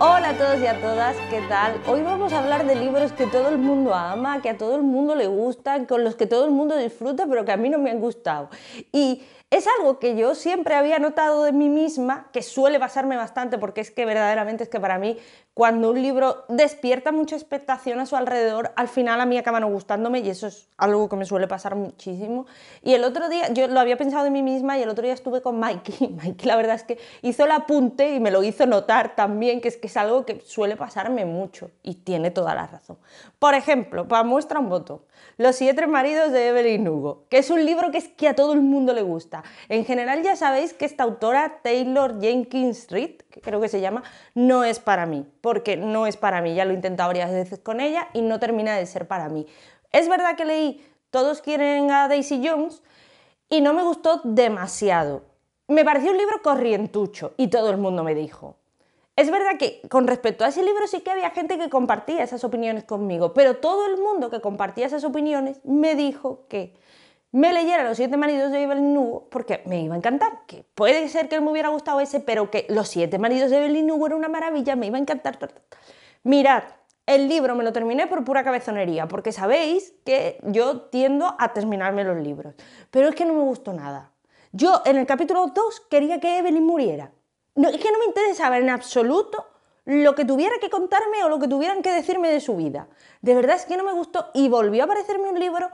Oh a todos y a todas, ¿qué tal? Hoy vamos a hablar de libros que todo el mundo ama, que a todo el mundo le gustan, con los que todo el mundo disfruta, pero que a mí no me han gustado. Y es algo que yo siempre había notado de mí misma, que suele pasarme bastante, porque es que verdaderamente es que para mí, cuando un libro despierta mucha expectación a su alrededor, al final a mí acaban gustándome, y eso es algo que me suele pasar muchísimo. Y el otro día, yo lo había pensado de mí misma, y el otro día estuve con Mikey. Mikey, la verdad es que hizo el apunte y me lo hizo notar también, que es que es algo que suele pasarme mucho y tiene toda la razón. Por ejemplo, para muestra un voto, Los siete maridos de Evelyn Hugo, que es un libro que es que a todo el mundo le gusta. En general ya sabéis que esta autora, Taylor Jenkins Reid, que creo que se llama, no es para mí, porque no es para mí. Ya lo he intentado varias veces con ella y no termina de ser para mí. Es verdad que leí Todos quieren a Daisy Jones y no me gustó demasiado. Me pareció un libro corrientucho y todo el mundo me dijo, es verdad que con respecto a ese libro sí que había gente que compartía esas opiniones conmigo, pero todo el mundo que compartía esas opiniones me dijo que me leyera Los siete maridos de Evelyn Hugo porque me iba a encantar. Que puede ser que me hubiera gustado ese, pero que Los siete maridos de Evelyn Hugo era una maravilla, me iba a encantar. Mirad, el libro me lo terminé por pura cabezonería, porque sabéis que yo tiendo a terminarme los libros, pero es que no me gustó nada. Yo en el capítulo 2 quería que Evelyn muriera es que no me interesa saber en absoluto lo que tuviera que contarme o lo que tuvieran que decirme de su vida. De verdad es que no me gustó y volvió a aparecerme un libro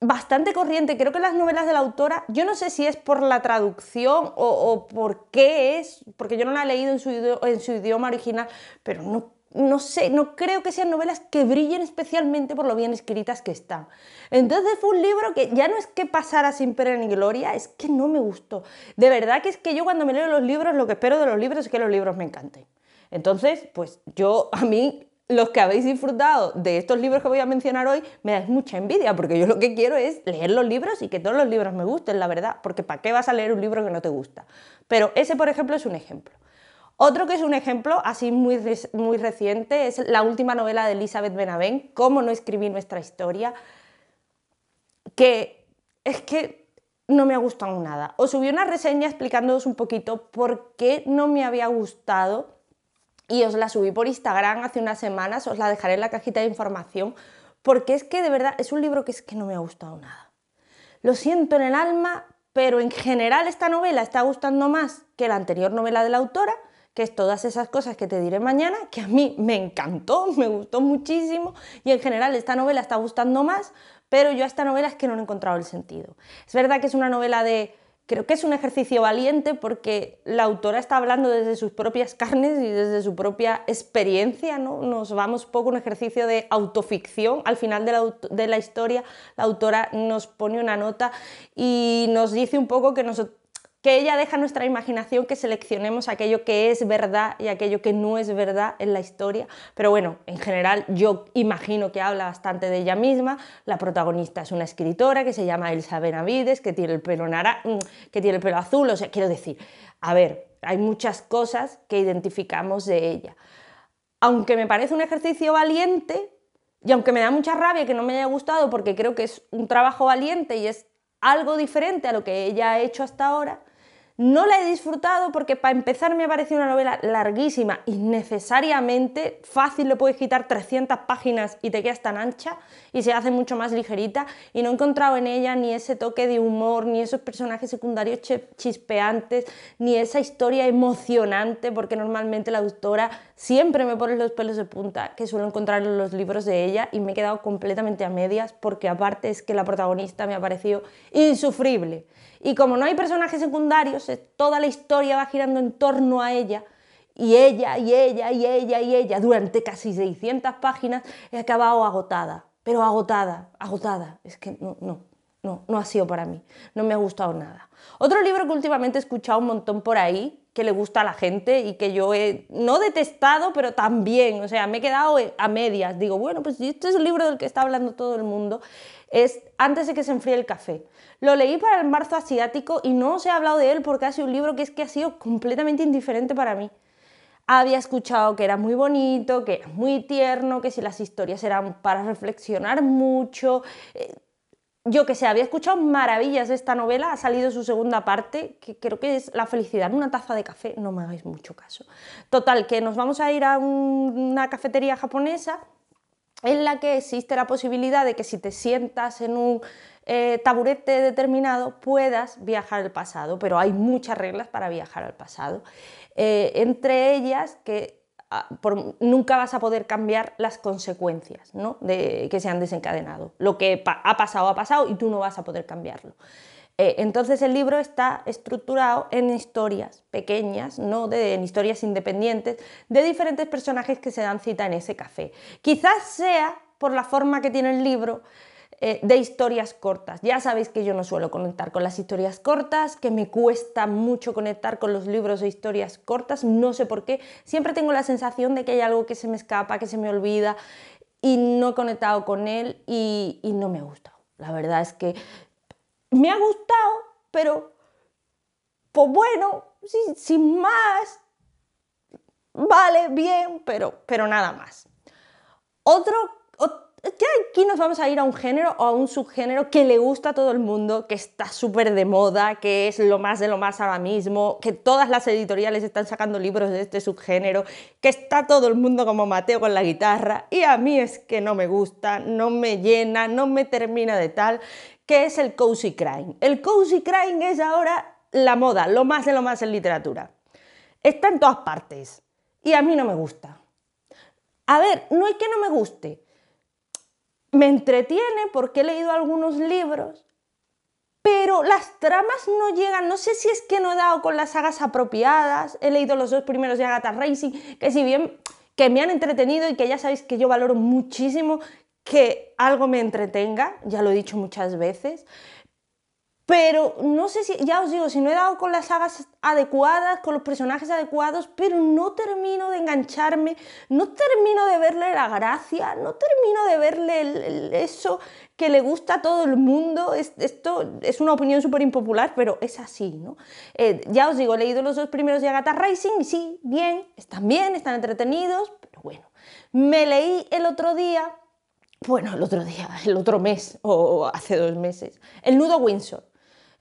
bastante corriente. Creo que las novelas de la autora, yo no sé si es por la traducción o, por qué es, porque yo no la he leído en su, en su idioma original, pero no no sé, no creo que sean novelas que brillen especialmente por lo bien escritas que están. Entonces fue un libro que ya no es que pasara sin pena ni gloria, es que no me gustó. De verdad que es que yo cuando me leo los libros, lo que espero de los libros es que los libros me encanten. Entonces, pues yo, a mí, los que habéis disfrutado de estos libros que voy a mencionar hoy, me dais mucha envidia, porque yo lo que quiero es leer los libros y que todos los libros me gusten, la verdad, porque ¿para qué vas a leer un libro que no te gusta? Pero ese, por ejemplo, es un ejemplo. Otro que es un ejemplo así muy, muy reciente es la última novela de Elizabeth Benavent, Cómo no escribí nuestra historia, que es que no me ha gustado nada. Os subí una reseña explicándoos un poquito por qué no me había gustado y os la subí por Instagram hace unas semanas, os la dejaré en la cajita de información, porque es que de verdad es un libro que es que no me ha gustado nada. Lo siento en el alma, pero en general esta novela está gustando más que la anterior novela de la autora que es todas esas cosas que te diré mañana, que a mí me encantó, me gustó muchísimo y en general esta novela está gustando más, pero yo a esta novela es que no he encontrado el sentido. Es verdad que es una novela de... Creo que es un ejercicio valiente porque la autora está hablando desde sus propias carnes y desde su propia experiencia, ¿no? Nos vamos poco un ejercicio de autoficción. Al final de la, de la historia, la autora nos pone una nota y nos dice un poco que nosotros que ella deja a nuestra imaginación que seleccionemos aquello que es verdad y aquello que no es verdad en la historia. Pero bueno, en general yo imagino que habla bastante de ella misma. La protagonista es una escritora que se llama Elsa Benavides, que tiene el pelo mm, que tiene el pelo azul, o sea, quiero decir, a ver, hay muchas cosas que identificamos de ella. Aunque me parece un ejercicio valiente, y aunque me da mucha rabia que no me haya gustado porque creo que es un trabajo valiente y es algo diferente a lo que ella ha hecho hasta ahora, no la he disfrutado porque para empezar me ha parecido una novela larguísima, innecesariamente, fácil le puedes quitar 300 páginas y te quedas tan ancha y se hace mucho más ligerita y no he encontrado en ella ni ese toque de humor, ni esos personajes secundarios chispeantes, ni esa historia emocionante porque normalmente la autora siempre me pones los pelos de punta, que suelo encontrar en los libros de ella y me he quedado completamente a medias porque aparte es que la protagonista me ha parecido insufrible. Y como no hay personajes secundarios, toda la historia va girando en torno a ella y ella y ella y ella y ella durante casi 600 páginas he acabado agotada, pero agotada, agotada, es que no, no, no, no ha sido para mí, no me ha gustado nada. Otro libro que últimamente he escuchado un montón por ahí, que le gusta a la gente y que yo he no detestado, pero también, o sea, me he quedado a medias. Digo, bueno, pues este es el libro del que está hablando todo el mundo, es Antes de que se enfríe el café. Lo leí para el marzo asiático y no os he hablado de él porque ha sido un libro que es que ha sido completamente indiferente para mí. Había escuchado que era muy bonito, que era muy tierno, que si las historias eran para reflexionar mucho. Eh, yo que sé, había escuchado maravillas de esta novela, ha salido su segunda parte, que creo que es La felicidad en una taza de café, no me hagáis mucho caso. Total, que nos vamos a ir a una cafetería japonesa en la que existe la posibilidad de que si te sientas en un eh, taburete determinado puedas viajar al pasado, pero hay muchas reglas para viajar al pasado. Eh, entre ellas que nunca vas a poder cambiar las consecuencias de, que se han desencadenado. Lo que ha pasado ha pasado y tú no vas a poder cambiarlo. Eh, entonces el libro está estructurado en historias pequeñas, De, en historias independientes de diferentes personajes que se dan cita en ese café. Quizás sea por la forma que tiene el libro eh, de historias cortas. Ya sabéis que yo no suelo conectar con las historias cortas, que me cuesta mucho conectar con los libros de historias cortas, no sé por qué. Siempre tengo la sensación de que hay algo que se me escapa, que se me olvida y no he conectado con él y, no me ha gustado. La verdad es que me ha gustado, pero pues bueno, sin, sin más, vale, bien, pero, pero nada más. otro que aquí nos vamos a ir a un género o a un subgénero que le gusta a todo el mundo, que está súper de moda, que es lo más de lo más ahora mismo, que todas las editoriales están sacando libros de este subgénero, que está todo el mundo como Mateo con la guitarra, y a mí es que no me gusta, no me llena, no me termina de tal, que es el cozy crime. El cozy crime es ahora la moda, lo más de lo más en literatura. Está en todas partes, y a mí no me gusta. A ver, no es que no me guste, me entretiene porque he leído algunos libros, pero las tramas no llegan, no sé si es que no he dado con las sagas apropiadas, he leído los dos primeros de Agatha Racing, que si bien que me han entretenido y que ya sabéis que yo valoro muchísimo que algo me entretenga, ya lo he dicho muchas veces, pero no sé si, ya os digo, si no he dado con las sagas adecuadas, con los personajes adecuados, pero no termino de engancharme, no termino de verle la gracia, no termino de verle el, eso que le gusta a todo el mundo. esto es una opinión súper impopular, pero es así, ¿no? Eh, ya os digo, he leído los dos primeros de Agatha Racing y sí, bien, están bien, están entretenidos, pero bueno. Me leí el otro día, bueno, el otro día, el otro mes o hace dos meses, El Nudo Windsor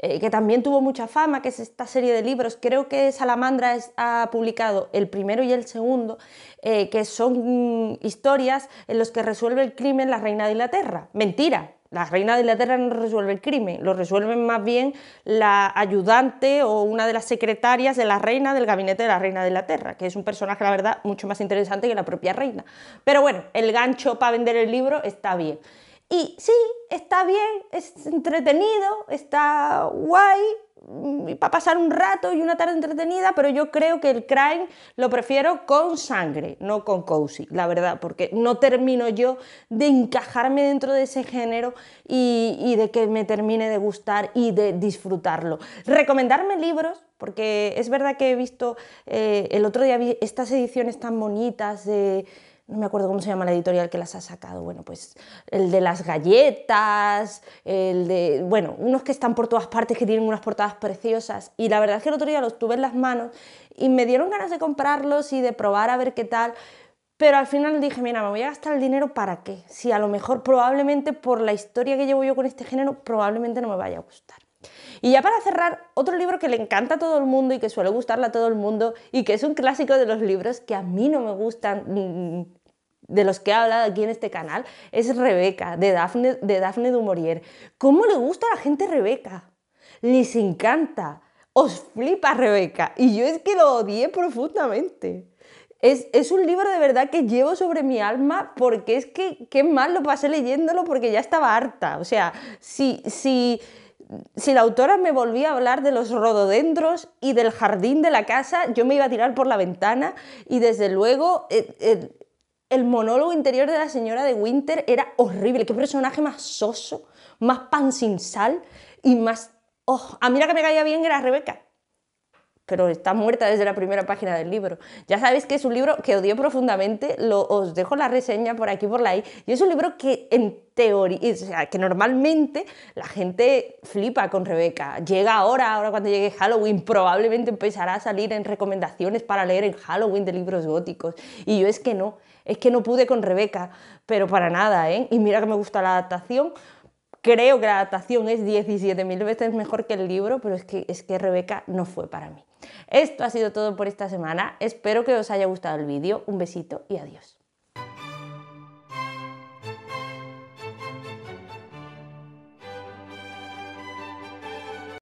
eh, que también tuvo mucha fama, que es esta serie de libros. Creo que Salamandra ha publicado el primero y el segundo, eh, que son mm, historias en las que resuelve el crimen la reina de Inglaterra. Mentira. La reina de Inglaterra no resuelve el crimen, lo resuelven más bien la ayudante o una de las secretarias de la reina del gabinete de la reina de Inglaterra, que es un personaje, la verdad, mucho más interesante que la propia reina. Pero bueno, el gancho para vender el libro está bien. Y sí, está bien, es entretenido, está guay para mm, pasar un rato y una tarde entretenida, pero yo creo que el crime lo prefiero con sangre, no con cozy, la verdad, porque no termino yo de encajarme dentro de ese género y, de que me termine de gustar y de disfrutarlo. Recomendarme libros, porque es verdad que he visto, eh, el otro día estas ediciones tan bonitas de no me acuerdo cómo se llama la editorial que las ha sacado, bueno, pues el de las galletas, el de, bueno, unos que están por todas partes, que tienen unas portadas preciosas. Y la verdad es que el otro día los tuve en las manos y me dieron ganas de comprarlos y de probar a ver qué tal. Pero al final dije, mira, me voy a gastar el dinero para qué. Si a lo mejor probablemente por la historia que llevo yo con este género, probablemente no me vaya a gustar. Y ya para cerrar, otro libro que le encanta a todo el mundo y que suele gustarle a todo el mundo y que es un clásico de los libros que a mí no me gustan mm, de los que he hablado aquí en este canal es Rebeca, de Daphne de du ¿Cómo le gusta a la gente Rebeca? Les encanta. Os flipa Rebeca. Y yo es que lo odié profundamente. Es, un libro de verdad que llevo sobre mi alma porque es que qué mal lo pasé leyéndolo porque ya estaba harta. O sea, si, si, si la autora me volvía a hablar de los rododendros y del jardín de la casa, yo me iba a tirar por la ventana y desde luego eh, eh, el monólogo interior de la señora de Winter era horrible. Qué personaje más soso, más pan sin sal y más... Oh, a mí la que me caía bien era Rebeca, pero está muerta desde la primera página del libro. Ya sabéis que es un libro que odio profundamente, os dejo la reseña por aquí por la y es un libro que en teoría, o sea, que normalmente la gente flipa con Rebeca. Llega ahora, ahora cuando llegue Halloween, probablemente empezará a salir en recomendaciones para leer en Halloween de libros góticos, y yo es que no, es que no pude con Rebeca, pero para nada, ¿eh? Y mira que me gusta la adaptación. Creo que la adaptación es 17.000 veces mejor que el libro, pero es que, es que Rebeca no fue para mí. Esto ha sido todo por esta semana. Espero que os haya gustado el vídeo. Un besito y adiós.